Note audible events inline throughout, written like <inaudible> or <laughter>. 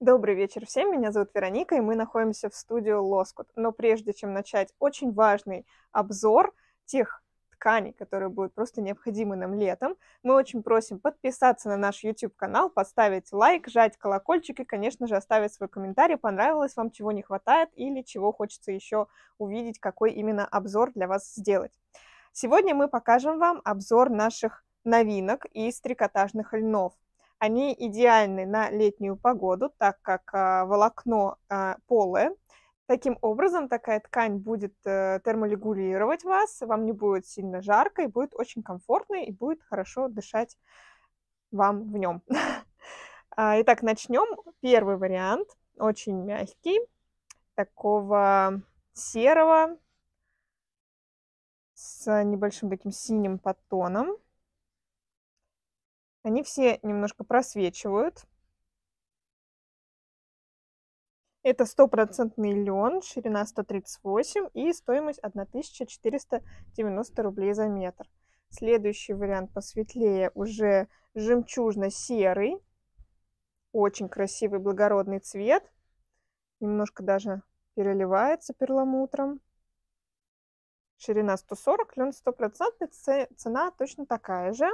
Добрый вечер всем, меня зовут Вероника, и мы находимся в студию Лоскут. Но прежде чем начать очень важный обзор тех тканей, которые будут просто необходимы нам летом, мы очень просим подписаться на наш YouTube-канал, поставить лайк, жать колокольчик и, конечно же, оставить свой комментарий, понравилось вам, чего не хватает или чего хочется еще увидеть, какой именно обзор для вас сделать. Сегодня мы покажем вам обзор наших новинок из трикотажных льнов. Они идеальны на летнюю погоду, так как а, волокно а, полое. Таким образом, такая ткань будет э, терморегулировать вас, вам не будет сильно жарко и будет очень комфортно и будет хорошо дышать вам в нем. <laughs> А, итак, начнем. Первый вариант очень мягкий, такого серого с небольшим таким синим подтоном. Они все немножко просвечивают. Это стопроцентный лен, ширина 138 и стоимость 1490 рублей за метр. Следующий вариант посветлее уже жемчужно-серый. Очень красивый благородный цвет. Немножко даже переливается перламутром. Ширина 140, лен 100%, цена точно такая же.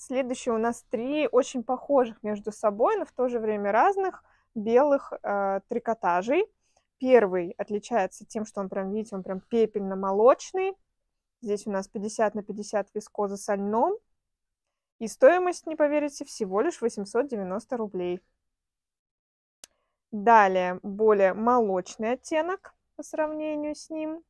Следующие у нас три очень похожих между собой, но в то же время разных белых э, трикотажей. Первый отличается тем, что он прям, видите, он прям пепельно-молочный. Здесь у нас 50 на 50 вискоза со льном. И стоимость, не поверите, всего лишь 890 рублей. Далее более молочный оттенок по сравнению с ним.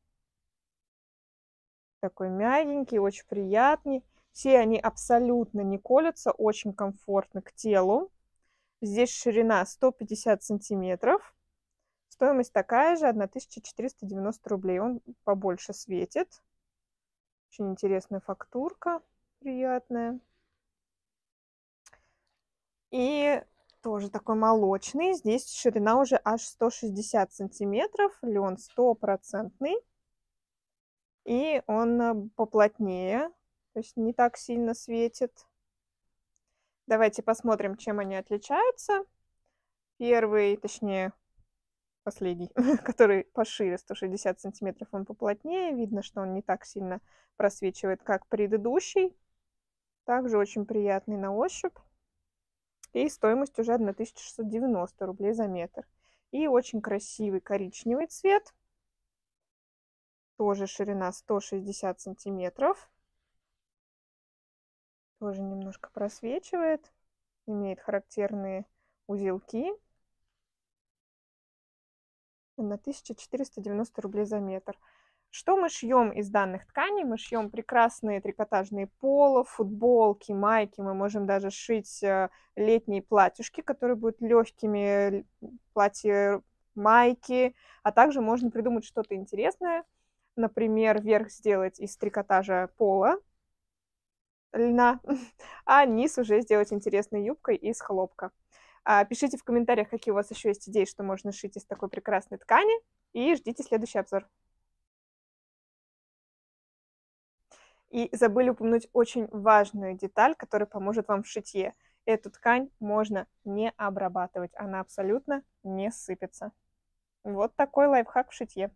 Такой мягенький, очень приятный. Все они абсолютно не колются, очень комфортно к телу. Здесь ширина 150 сантиметров. Стоимость такая же, 1490 рублей. Он побольше светит. Очень интересная фактурка, приятная. И тоже такой молочный. Здесь ширина уже аж 160 сантиметров. Лен стопроцентный. И он э, поплотнее. То есть не так сильно светит. Давайте посмотрим, чем они отличаются. Первый, точнее, последний, <laughs> который пошире, 160 сантиметров, он поплотнее. Видно, что он не так сильно просвечивает, как предыдущий. Также очень приятный на ощупь. И стоимость уже 1690 рублей за метр. И очень красивый коричневый цвет. Тоже ширина 160 сантиметров тоже немножко просвечивает, имеет характерные узелки. На 1490 рублей за метр. Что мы шьем из данных тканей? Мы шьем прекрасные трикотажные поло, футболки, майки. Мы можем даже шить э, летние платьюшки, которые будут легкими, платья майки. А также можно придумать что-то интересное. Например, верх сделать из трикотажа пола, льна, <laughs> а низ уже сделать интересной юбкой из хлопка. А, пишите в комментариях, какие у вас еще есть идеи, что можно шить из такой прекрасной ткани, и ждите следующий обзор. И забыли упомянуть очень важную деталь, которая поможет вам в шитье. Эту ткань можно не обрабатывать, она абсолютно не сыпется. Вот такой лайфхак в шитье.